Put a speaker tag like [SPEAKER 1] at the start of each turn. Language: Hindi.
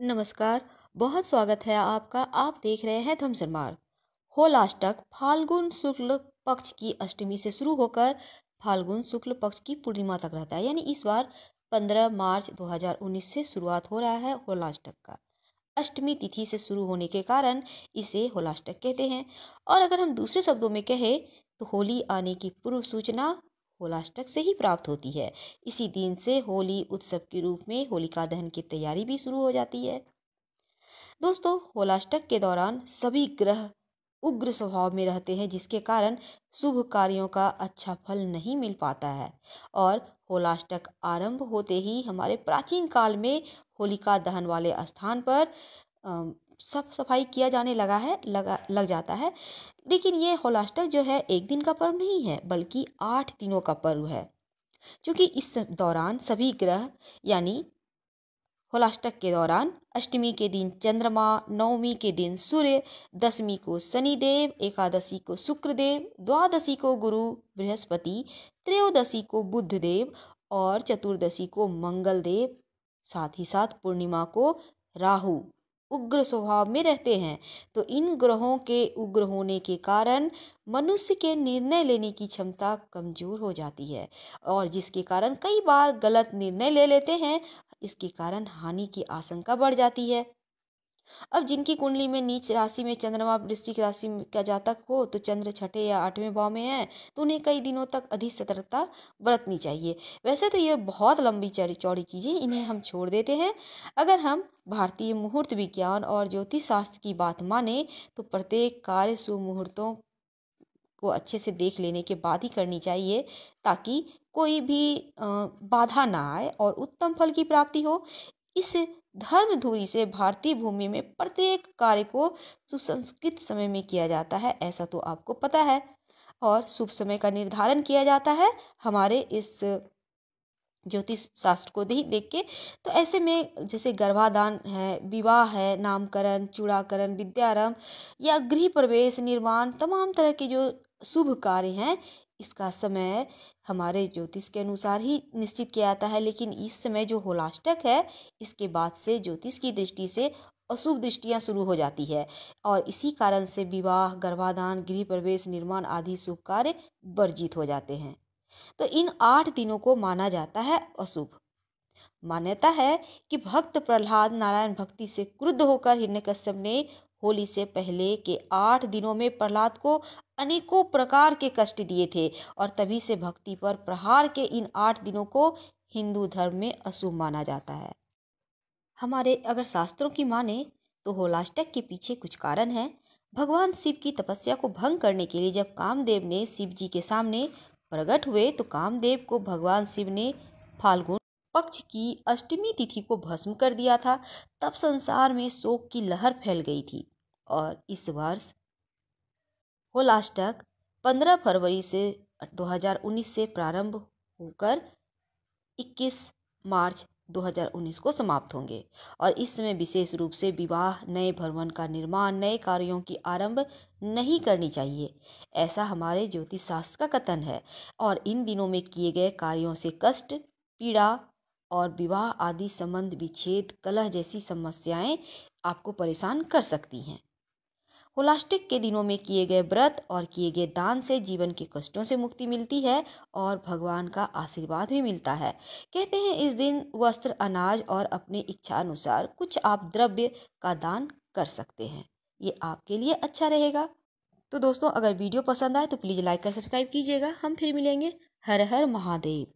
[SPEAKER 1] नमस्कार बहुत स्वागत है आपका आप देख रहे हैं धमसरमार हो होलाष्टक फाल्गुन शुक्ल पक्ष की अष्टमी से शुरू होकर फाल्गुन शुक्ल पक्ष की पूर्णिमा तक रहता है यानी इस बार 15 मार्च 2019 से शुरुआत हो रहा है होलाष्टक का अष्टमी तिथि से शुरू होने के कारण इसे होलाष्टक कहते हैं और अगर हम दूसरे शब्दों में कहें तो होली आने की पूर्व सूचना होलाष्टक से ही प्राप्त होती है इसी दिन से होली उत्सव के रूप में होलिका दहन की तैयारी भी शुरू हो जाती है दोस्तों होलाष्टक के दौरान सभी ग्रह उग्र स्वभाव में रहते हैं जिसके कारण शुभ कार्यों का अच्छा फल नहीं मिल पाता है और होलाष्टक आरंभ होते ही हमारे प्राचीन काल में होलिका दहन वाले स्थान पर साफ सफाई किया जाने लगा है लगा लग जाता है लेकिन ये होलास्टर जो है एक दिन का पर्व नहीं है बल्कि आठ दिनों का पर्व है क्योंकि इस दौरान सभी ग्रह यानी होलाष्टक के दौरान अष्टमी के दिन चंद्रमा नवमी के दिन सूर्य दसवीं को शनिदेव एकादशी को शुक्रदेव द्वादशी को गुरु बृहस्पति त्रयोदशी को बुद्ध देव और चतुर्दशी को मंगल देव साथ ही साथ पूर्णिमा को राहु उग्र स्वभाव में रहते हैं तो इन ग्रहों के उग्र होने के कारण मनुष्य के निर्णय लेने की क्षमता कमज़ोर हो जाती है और जिसके कारण कई बार गलत निर्णय ले लेते हैं इसके कारण हानि की आशंका बढ़ जाती है अब जिनकी कुंडली में नीच राशि में चंद्रमा वृश्चिक राशि का जातक हो तो चंद्र छठे या आठवें भाव में है तो उन्हें कई दिनों तक अधिक सतर्कता बरतनी चाहिए वैसे तो ये बहुत लंबी चौड़ी चीज़ें इन्हें हम छोड़ देते हैं अगर हम भारतीय मुहूर्त विज्ञान और ज्योतिष शास्त्र की बात माने तो प्रत्येक कार्य सुमुहूर्तों को अच्छे से देख लेने के बाद ही करनी चाहिए ताकि कोई भी बाधा ना आए और उत्तम फल की प्राप्ति हो इस धर्म धुरी से भारतीय भूमि में प्रत्येक कार्य को सुसंस्कृत समय में किया जाता है ऐसा तो आपको पता है और शुभ समय का निर्धारण किया जाता है हमारे इस ज्योतिष शास्त्र को ही देख के तो ऐसे में जैसे गर्भाधान है विवाह है नामकरण चूड़ाकरण विद्यारंभ या गृह प्रवेश निर्माण तमाम तरह के जो शुभ कार्य हैं इसका समय हमारे ज्योतिष के अनुसार ही निश्चित किया जाता है लेकिन इस समय जो होलाष्टक है इसके बाद से ज्योतिष की दृष्टि से अशुभ दृष्टियाँ शुरू हो जाती है और इसी कारण से विवाह गर्भाधान गृह प्रवेश निर्माण आदि शुभ कार्य वर्जित हो जाते हैं तो इन आठ दिनों को माना जाता है अशुभ मान्यता है कि भक्त प्रहलाद नारायण भक्ति से क्रुद्ध होकर हिरण्यकश्यप ने होली से पहले के आठ दिनों में प्रहलाद को अनेकों प्रकार के कष्ट दिए थे और तभी से भक्ति पर प्रहार के इन आठ दिनों को हिंदू धर्म में अशुभ माना जाता है हमारे अगर शास्त्रों की माने तो होलाष्टक के पीछे कुछ कारण है भगवान शिव की तपस्या को भंग करने के लिए जब कामदेव ने शिव जी के सामने प्रकट हुए तो कामदेव को भगवान शिव ने फाल्गुन पक्ष की अष्टमी तिथि को भस्म कर दिया था तब संसार में शोक की लहर फैल गई थी और इस वर्ष होलाष्टक 15 फरवरी से 2019 से प्रारंभ होकर 21 मार्च 2019 को समाप्त होंगे और इस समय विशेष रूप से विवाह नए भवन का निर्माण नए कार्यों की आरंभ नहीं करनी चाहिए ऐसा हमारे ज्योतिष शास्त्र का कथन है और इन दिनों में किए गए कार्यों से कष्ट पीड़ा और विवाह आदि संबंध विच्छेद कलह जैसी समस्याएं आपको परेशान कर सकती हैं होलास्टिक के दिनों में किए गए व्रत और किए गए दान से जीवन के कष्टों से मुक्ति मिलती है और भगवान का आशीर्वाद भी मिलता है कहते हैं इस दिन वस्त्र अनाज और अपने इच्छा अनुसार कुछ आप द्रव्य का दान कर सकते हैं ये आपके लिए अच्छा रहेगा तो दोस्तों अगर वीडियो पसंद आए तो प्लीज़ लाइक और सब्सक्राइब कीजिएगा हम फिर मिलेंगे हर हर महादेव